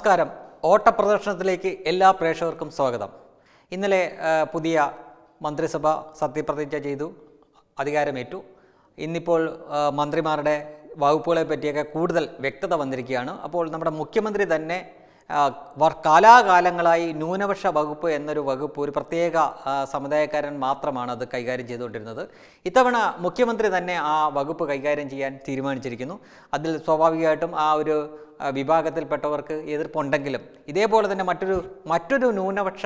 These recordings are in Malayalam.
നമസ്കാരം ഓട്ടപ്രദർശനത്തിലേക്ക് എല്ലാ പ്രേക്ഷകർക്കും സ്വാഗതം ഇന്നലെ പുതിയ മന്ത്രിസഭ സത്യപ്രതിജ്ഞ ചെയ്തു അധികാരമേറ്റു ഇന്നിപ്പോൾ മന്ത്രിമാരുടെ വകുപ്പുകളെ പറ്റിയൊക്കെ കൂടുതൽ വ്യക്തത വന്നിരിക്കുകയാണ് അപ്പോൾ നമ്മുടെ മുഖ്യമന്ത്രി തന്നെ കാലാകാലങ്ങളായി ന്യൂനപക്ഷ വകുപ്പ് എന്നൊരു വകുപ്പ് ഒരു പ്രത്യേക സമുദായക്കാരൻ മാത്രമാണ് അത് കൈകാര്യം ചെയ്തുകൊണ്ടിരുന്നത് ഇത്തവണ മുഖ്യമന്ത്രി തന്നെ ആ വകുപ്പ് കൈകാര്യം ചെയ്യാൻ തീരുമാനിച്ചിരിക്കുന്നു അതിൽ സ്വാഭാവികമായിട്ടും ആ ഒരു വിഭാഗത്തിൽപ്പെട്ടവർക്ക് എതിർപ്പുണ്ടെങ്കിലും ഇതേപോലെ തന്നെ മറ്റൊരു മറ്റൊരു ന്യൂനപക്ഷ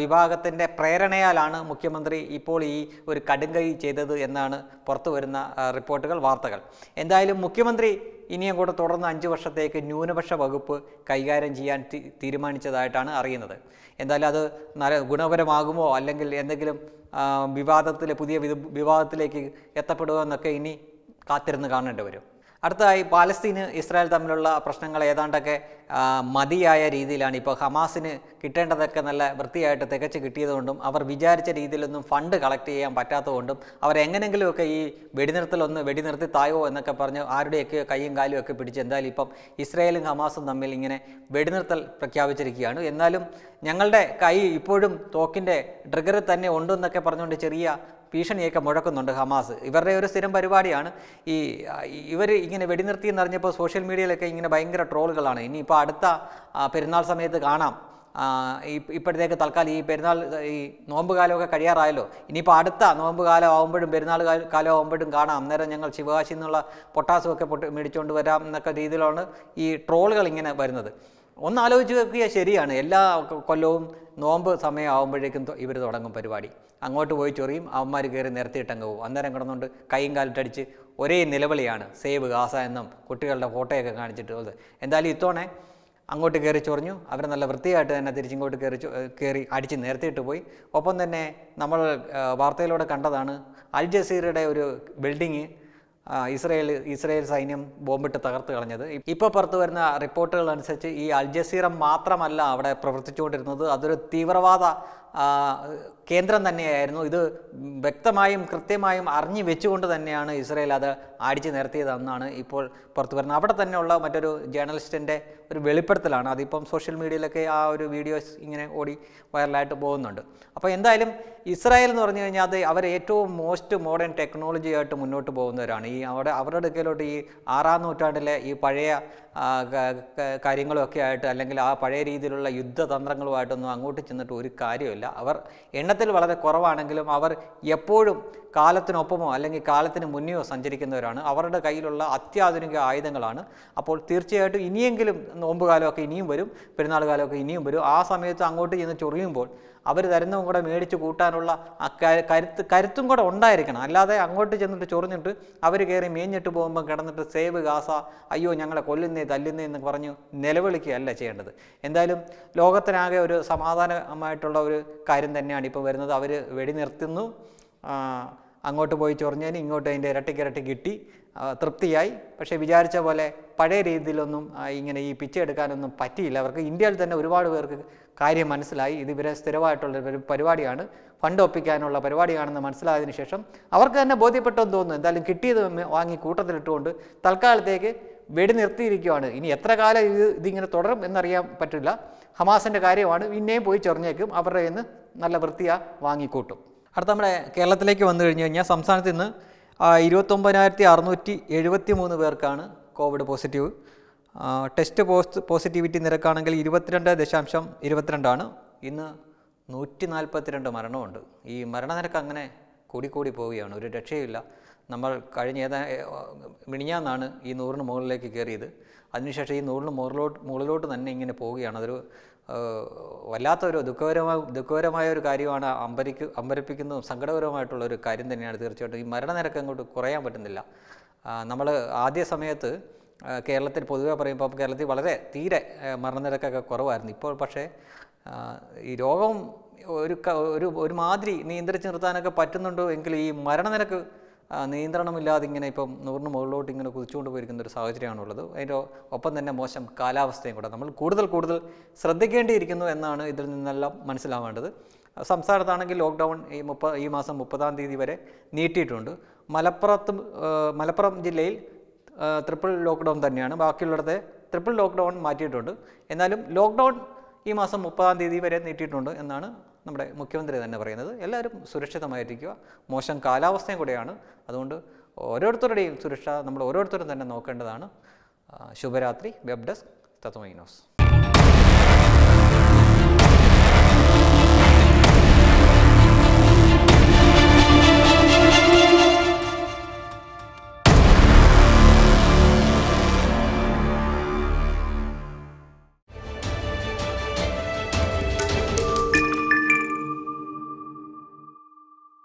വിഭാഗത്തിൻ്റെ പ്രേരണയാലാണ് മുഖ്യമന്ത്രി ഇപ്പോൾ ഈ ഒരു കടുങ്കൈ ചെയ്തത് എന്നാണ് പുറത്തു വരുന്ന റിപ്പോർട്ടുകൾ വാർത്തകൾ എന്തായാലും മുഖ്യമന്ത്രി ഇനിയും കൂടെ തുടർന്ന് അഞ്ച് വർഷത്തേക്ക് ന്യൂനപക്ഷ വകുപ്പ് കൈകാര്യം ചെയ്യാൻ തീരുമാനിച്ചതായിട്ടാണ് അറിയുന്നത് എന്തായാലും അത് നല്ല ഗുണപരമാകുമോ അല്ലെങ്കിൽ എന്തെങ്കിലും വിവാദത്തിൽ പുതിയ വിവാദത്തിലേക്ക് എത്തപ്പെടുമോ എന്നൊക്കെ ഇനി കാത്തിരുന്ന് കാണേണ്ടി വരും അടുത്തതായി പാലസ്തീന് ഇസ്രായേൽ തമ്മിലുള്ള പ്രശ്നങ്ങൾ ഏതാണ്ടൊക്കെ മതിയായ രീതിയിലാണ് ഇപ്പോൾ ഹമാസിന് കിട്ടേണ്ടതൊക്കെ നല്ല വൃത്തിയായിട്ട് തികച്ച് കിട്ടിയതുകൊണ്ടും അവർ വിചാരിച്ച രീതിയിലൊന്നും ഫണ്ട് കളക്ട് ചെയ്യാൻ പറ്റാത്തതുകൊണ്ടും അവരെങ്ങനെങ്കിലുമൊക്കെ ഈ വെടിനിർത്തലൊന്ന് വെടിനിർത്തി തായോ എന്നൊക്കെ പറഞ്ഞ് ആരുടെയൊക്കെ കൈയും കാലും ഒക്കെ പിടിച്ച് എന്തായാലും ഇപ്പം ഇസ്രായേലും ഹമാസും തമ്മിൽ ഇങ്ങനെ വെടിനിർത്തൽ പ്രഖ്യാപിച്ചിരിക്കുകയാണ് എന്നാലും ഞങ്ങളുടെ കൈ ഇപ്പോഴും തോക്കിൻ്റെ ട്രിഗറിൽ തന്നെ ഉണ്ടെന്നൊക്കെ പറഞ്ഞുകൊണ്ട് ചെറിയ ഭീഷണിയൊക്കെ മുഴക്കുന്നുണ്ട് ഹമാസ് ഇവരുടെ ഒരു സ്ഥിരം പരിപാടിയാണ് ഈ ഇവർ ഇങ്ങനെ വെടിനിർത്തി എന്നറിഞ്ഞപ്പോൾ സോഷ്യൽ മീഡിയയിലൊക്കെ ഇങ്ങനെ ഭയങ്കര ട്രോളുകളാണ് ഇനിയിപ്പോൾ അടുത്ത പെരുന്നാൾ സമയത്ത് കാണാം ഇപ്പോഴത്തേക്ക് തൽക്കാലം ഈ പെരുന്നാൾ ഈ നോമ്പ് കാലമൊക്കെ കഴിയാറായല്ലോ ഇനിയിപ്പോൾ അടുത്ത നോമ്പ് കാലം ആകുമ്പോഴും പെരുന്നാൾ കാലം ആകുമ്പോഴും കാണാം അന്നേരം ഞങ്ങൾ ശിവകാശിന്നുള്ള നിന്നുള്ള പൊട്ടാസുമൊക്കെ പൊട്ടി മേടിച്ചുകൊണ്ട് വരാം എന്നൊക്കെ രീതിയിലാണ് ഈ ട്രോളുകൾ ഇങ്ങനെ വരുന്നത് ഒന്ന് ആലോചിച്ച് വെക്കുക ശരിയാണ് എല്ലാ കൊല്ലവും നോമ്പ് സമയമാകുമ്പോഴേക്കും ഇവർ തുടങ്ങും പരിപാടി അങ്ങോട്ട് പോയി ചൊറിയും അവന്മാർ കയറി നിരത്തിയിട്ടങ്ങ് പോകും അന്നേരം കിടന്നുകൊണ്ട് കൈയും കാലിട്ടടിച്ച് ഒരേ നിലവിളിയാണ് സേവ് ഗാസ എന്നും കുട്ടികളുടെ ഫോട്ടോയൊക്കെ കാണിച്ചിട്ടുള്ളത് എന്തായാലും ഇത്തവണ അങ്ങോട്ട് കയറി ചൊറിഞ്ഞു അവർ നല്ല വൃത്തിയായിട്ട് തന്നെ തിരിച്ചിങ്ങോട്ട് കയറി കയറി അടിച്ച് നിരത്തിയിട്ട് പോയി ഒപ്പം തന്നെ നമ്മൾ വാർത്തയിലൂടെ കണ്ടതാണ് അൽ ജസീറയുടെ ഒരു ബിൽഡിങ് ഇസ്രയേൽ ഇസ്രയേൽ സൈന്യം ബോംബിട്ട് തകർത്ത് കളഞ്ഞത് ഇപ്പൊ പുറത്തു വരുന്ന റിപ്പോർട്ടുകൾ അനുസരിച്ച് ഈ അൽ ജസീറ മാത്രമല്ല അവിടെ പ്രവർത്തിച്ചുകൊണ്ടിരുന്നത് അതൊരു തീവ്രവാദ കേന്ദ്രം തന്നെയായിരുന്നു ഇത് വ്യക്തമായും കൃത്യമായും അറിഞ്ഞു വെച്ചുകൊണ്ട് തന്നെയാണ് ഇസ്രയേൽ അത് അടിച്ചു നിരത്തിയതെന്നാണ് ഇപ്പോൾ പുറത്തു വരുന്നത് അവിടെ തന്നെയുള്ള മറ്റൊരു ജേർണലിസ്റ്റിൻ്റെ ഒരു വെളിപ്പെടുത്തലാണ് അതിപ്പം സോഷ്യൽ മീഡിയയിലൊക്കെ ആ ഒരു വീഡിയോസ് ഇങ്ങനെ ഓടി വൈറലായിട്ട് പോകുന്നുണ്ട് അപ്പോൾ എന്തായാലും ഇസ്രായേൽ എന്ന് പറഞ്ഞു കഴിഞ്ഞാൽ അത് അവർ ഏറ്റവും മോസ്റ്റ് മോഡേൺ ടെക്നോളജി ആയിട്ട് മുന്നോട്ട് പോകുന്നവരാണ് ഈ അവിടെ അവരുടെ കയ്യിലോട്ട് ഈ ആറാം നൂറ്റാണ്ടിലെ ഈ പഴയ കാര്യങ്ങളൊക്കെ ആയിട്ട് അല്ലെങ്കിൽ ആ പഴയ രീതിയിലുള്ള യുദ്ധതന്ത്രങ്ങളുമായിട്ടൊന്നും അങ്ങോട്ട് ചെന്നിട്ട് ഒരു കാര്യമില്ല അവർ എണ്ണത്തിൽ വളരെ കുറവാണെങ്കിലും അവർ എപ്പോഴും കാലത്തിനൊപ്പമോ അല്ലെങ്കിൽ കാലത്തിന് മുന്നെയോ സഞ്ചരിക്കുന്നവരാണ് അവരുടെ കയ്യിലുള്ള അത്യാധുനിക ആയുധങ്ങളാണ് അപ്പോൾ തീർച്ചയായിട്ടും ഇനിയെങ്കിലും നോമ്പ് കാലമൊക്കെ ഇനിയും വരും പെരുന്നാൾ കാലമൊക്കെ ഇനിയും വരും ആ സമയത്ത് അങ്ങോട്ട് ചെന്ന് ചൊറിയുമ്പോൾ അവർ തരുന്നതും കൂടെ മേടിച്ച് കൂട്ടാനുള്ള കരുത്ത് കരുത്തും കൂടെ ഉണ്ടായിരിക്കണം അല്ലാതെ അങ്ങോട്ട് ചെന്നിട്ട് ചൊറിഞ്ഞിട്ട് അവർ കയറി മേഞ്ഞിട്ട് പോകുമ്പോൾ കിടന്നിട്ട് സേവ് ഗാസ അയ്യോ ഞങ്ങളെ കൊല്ലുന്നേ തല്ലുന്നേ എന്ന് പറഞ്ഞു നിലവിളിക്കുകയല്ല ചെയ്യേണ്ടത് എന്തായാലും ലോകത്തിനാകെ ഒരു സമാധാനമായിട്ടുള്ള ഒരു കാര്യം തന്നെയാണ് ഇപ്പോൾ വരുന്നത് അവർ വെടി നിർത്തുന്നു അങ്ങോട്ട് പോയി ചൊറിഞ്ഞതിന് ഇങ്ങോട്ട് അതിൻ്റെ ഇരട്ടിക്കിരട്ടി കിട്ടി തൃപ്തിയായി പക്ഷേ വിചാരിച്ച പോലെ പഴയ രീതിയിലൊന്നും ഇങ്ങനെ ഈ പിച്ച് എടുക്കാനൊന്നും പറ്റിയില്ല അവർക്ക് ഇന്ത്യയിൽ തന്നെ ഒരുപാട് പേർക്ക് കാര്യം മനസ്സിലായി ഇത് ഇവരെ സ്ഥിരമായിട്ടുള്ള ഒരു പരിപാടിയാണ് ഫണ്ട് ഒപ്പിക്കാനുള്ള പരിപാടിയാണെന്ന് മനസ്സിലായതിനു ശേഷം അവർക്ക് തന്നെ ബോധ്യപ്പെട്ടെന്ന് തോന്നുന്നു എന്തായാലും കിട്ടിയത് വാങ്ങി കൂട്ടത്തിലിട്ടുകൊണ്ട് തൽക്കാലത്തേക്ക് വെടി നിർത്തിയിരിക്കുകയാണ് ഇനി എത്ര കാലം ഇത് ഇതിങ്ങനെ തുടരും എന്നറിയാൻ പറ്റില്ല ഹമാസിൻ്റെ കാര്യമാണ് പിന്നെയും പോയി ചൊറിഞ്ഞേക്കും അവരുടെ നിന്ന് നല്ല വൃത്തിയാണ് വാങ്ങിക്കൂട്ടും അടുത്ത നമ്മുടെ കേരളത്തിലേക്ക് വന്നു കഴിഞ്ഞു കഴിഞ്ഞാൽ സംസ്ഥാനത്ത് ഇന്ന് ഇരുപത്തൊമ്പതിനായിരത്തി അറുന്നൂറ്റി എഴുപത്തി മൂന്ന് പേർക്കാണ് covid positive test post positivity നിരക്കാണെങ്കിൽ ഇരുപത്തിരണ്ട് ദശാംശം ഇരുപത്തിരണ്ടാണ് ഇന്ന് നൂറ്റി നാൽപ്പത്തിരണ്ട് മരണമുണ്ട് ഈ മരണനിരക്ക് അങ്ങനെ കൂടിക്കൂടി പോവുകയാണ് ഒരു രക്ഷയില്ല നമ്മൾ കഴിഞ്ഞ ഏതാ മിണിഞ്ഞാന്നാണ് ഈ നൂറിന് മുകളിലേക്ക് കയറിയത് അതിനുശേഷം ഈ നൂറിന് മുകളിലോട്ട് മുകളിലോട്ട് തന്നെ ഇങ്ങനെ പോവുകയാണ് അതൊരു വല്ലാത്തൊരു ദുഃഖകരമായ ദുഃഖകരമായ ഒരു കാര്യമാണ് അമ്പരിക്ക് അമ്പരിപ്പിക്കുന്നതും സങ്കടകരമായിട്ടുള്ള ഒരു കാര്യം തന്നെയാണ് തീർച്ചയായിട്ടും ഈ മരണനിരക്ക് അങ്ങോട്ട് കുറയാൻ പറ്റുന്നില്ല നമ്മൾ ആദ്യ സമയത്ത് കേരളത്തിൽ പൊതുവേ പറയുമ്പോൾ കേരളത്തിൽ വളരെ തീരെ മരണനിരക്കൊക്കെ കുറവായിരുന്നു ഇപ്പോൾ പക്ഷേ ഈ രോഗം ഒരു ഒരു ഒരുമാതിരി നിയന്ത്രിച്ച് നിർത്താനൊക്കെ പറ്റുന്നുണ്ടോ എങ്കിൽ ഈ മരണനിരക്ക് നിയന്ത്രണമില്ലാതെ ഇങ്ങനെ ഇപ്പം നൂറിന് മുകളിലോട്ട് ഇങ്ങനെ കുതിച്ചുകൊണ്ട് പോയിരിക്കുന്ന ഒരു സാഹചര്യമാണുള്ളത് അതിൻ്റെ ഒപ്പം തന്നെ മോശം കാലാവസ്ഥയും കൂടെ നമ്മൾ കൂടുതൽ കൂടുതൽ ശ്രദ്ധിക്കേണ്ടിയിരിക്കുന്നു എന്നാണ് ഇതിൽ നിന്നെല്ലാം മനസ്സിലാവേണ്ടത് സംസ്ഥാനത്താണെങ്കിൽ ലോക്ക്ഡൗൺ ഈ മുപ്പ ഈ മാസം മുപ്പതാം തീയതി വരെ നീട്ടിയിട്ടുണ്ട് മലപ്പുറത്ത് മലപ്പുറം ജില്ലയിൽ ട്രിപ്പിൾ ലോക്ക്ഡൗൺ തന്നെയാണ് ബാക്കിയുള്ളിടത്തെ ട്രിപ്പിൾ ലോക്ക്ഡൗൺ മാറ്റിയിട്ടുണ്ട് എന്നാലും ലോക്ക്ഡൗൺ ഈ മാസം മുപ്പതാം തീയതി വരെ നീട്ടിയിട്ടുണ്ട് എന്നാണ് നമ്മുടെ മുഖ്യമന്ത്രി തന്നെ പറയുന്നത് എല്ലാവരും സുരക്ഷിതമായിരിക്കുക മോശം കാലാവസ്ഥയും കൂടെയാണ് അതുകൊണ്ട് ഓരോരുത്തരുടെയും സുരക്ഷ നമ്മൾ ഓരോരുത്തരും തന്നെ നോക്കേണ്ടതാണ് ശുഭരാത്രി വെബ് ഡെസ്ക് തത്വമൈനോസ്